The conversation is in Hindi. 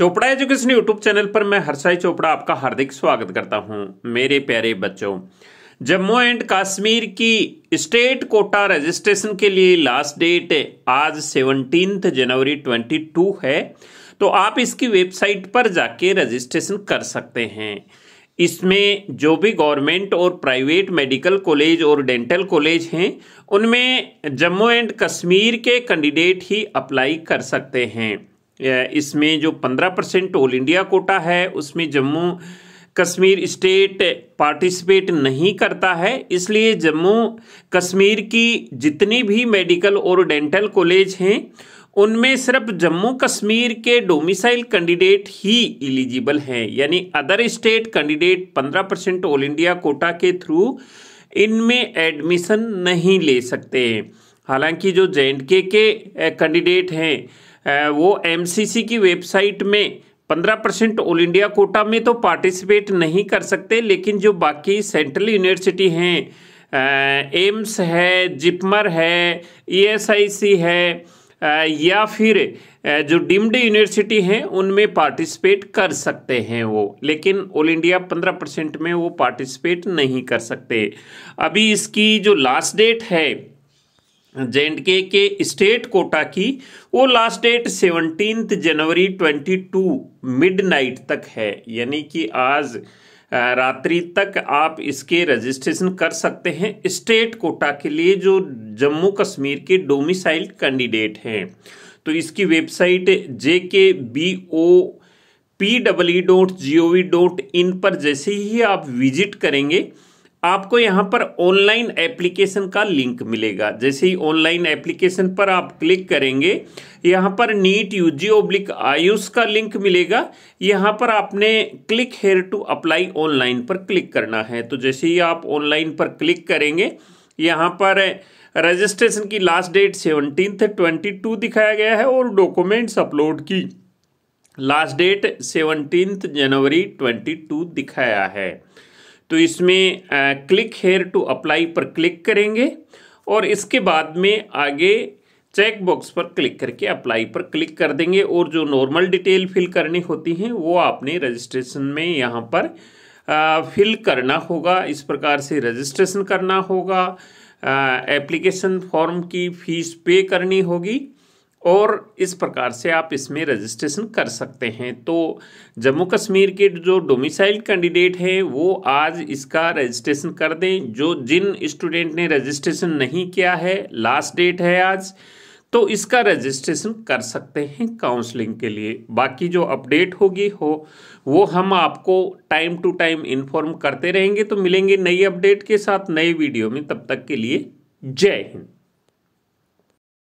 चोपड़ा एजुकेशन यूट्यूब चैनल पर मैं हर्षाई चोपड़ा आपका हार्दिक स्वागत करता हूं मेरे प्यारे बच्चों जम्मू एंड कश्मीर की स्टेट कोटा रजिस्ट्रेशन के लिए लास्ट डेट आज सेवनटीन जनवरी 22 है तो आप इसकी वेबसाइट पर जाके रजिस्ट्रेशन कर सकते हैं इसमें जो भी गवर्नमेंट और प्राइवेट मेडिकल कॉलेज और डेंटल कॉलेज हैं उनमें जम्मू एंड कश्मीर के कैंडिडेट ही अप्लाई कर सकते हैं इसमें जो पंद्रह परसेंट ऑल इंडिया कोटा है उसमें जम्मू कश्मीर स्टेट पार्टिसिपेट नहीं करता है इसलिए जम्मू कश्मीर की जितनी भी मेडिकल और डेंटल कॉलेज हैं उनमें सिर्फ जम्मू कश्मीर के डोमिसाइल कैंडिडेट ही एलिजिबल हैं यानी अदर स्टेट कैंडिडेट पंद्रह परसेंट ऑल इंडिया कोटा के थ्रू इनमें एडमिशन नहीं ले सकते हालांकि जो जे के कैंडिडेट हैं वो एमसीसी की वेबसाइट में पंद्रह परसेंट ऑल इंडिया कोटा में तो पार्टिसिपेट नहीं कर सकते लेकिन जो बाकी सेंट्रल यूनिवर्सिटी हैं एम्स है जिपमर है ईएसआईसी e है या फिर जो डीम्ड यूनिवर्सिटी हैं उनमें पार्टिसिपेट कर सकते हैं वो लेकिन ऑल इंडिया पंद्रह परसेंट में वो पार्टिसिपेट नहीं कर सकते अभी इसकी जो लास्ट डेट है जे एंड के के स्टेट कोटा की वो लास्ट डेट सेवनटीन जनवरी 22 मिडनाइट तक है यानी कि आज रात्रि तक आप इसके रजिस्ट्रेशन कर सकते हैं स्टेट कोटा के लिए जो जम्मू कश्मीर के डोमिसाइल कैंडिडेट हैं तो इसकी website J K B O P W dot G O V dot in पर जैसे ही आप विजिट करेंगे आपको यहाँ पर ऑनलाइन एप्लीकेशन का लिंक मिलेगा जैसे ही ऑनलाइन एप्लीकेशन पर आप क्लिक करेंगे यहाँ पर NEET U G oblique AYUSH का लिंक मिलेगा यहाँ पर आपने click here to apply online पर क्लिक करना है तो जैसे ही आप ऑनलाइन पर क्लिक करेंगे यहाँ पर रजिस्ट्रेशन की last date seventeenth twenty two दिखाया गया है और डॉक्यूमेंट्स अपलोड की लास्ट डेट सेवनटीन्थ जनवरी ट्वेंटी टू दिखाया है तो इसमें क्लिक हेयर टू अप्लाई पर क्लिक करेंगे और इसके बाद में आगे चेक बॉक्स पर क्लिक करके अप्लाई पर क्लिक कर देंगे और जो नॉर्मल डिटेल फिल करनी होती हैं वो आपने रजिस्ट्रेशन में यहाँ पर आ, फिल करना होगा इस प्रकार से रजिस्ट्रेशन करना होगा एप्लीकेशन फॉर्म की फ़ीस पे करनी होगी और इस प्रकार से आप इसमें रजिस्ट्रेशन कर सकते हैं तो जम्मू कश्मीर के जो डोमिसाइल कैंडिडेट हैं वो आज इसका रजिस्ट्रेशन कर दें जो जिन स्टूडेंट ने रजिस्ट्रेशन नहीं किया है लास्ट डेट है आज तो इसका रजिस्ट्रेशन कर सकते हैं काउंसलिंग के लिए बाकी जो अपडेट होगी हो वो हम आपको टाइम टू टाइम इन्फॉर्म करते रहेंगे तो मिलेंगे नई अपडेट के साथ नए वीडियो में तब तक के लिए जय हिंद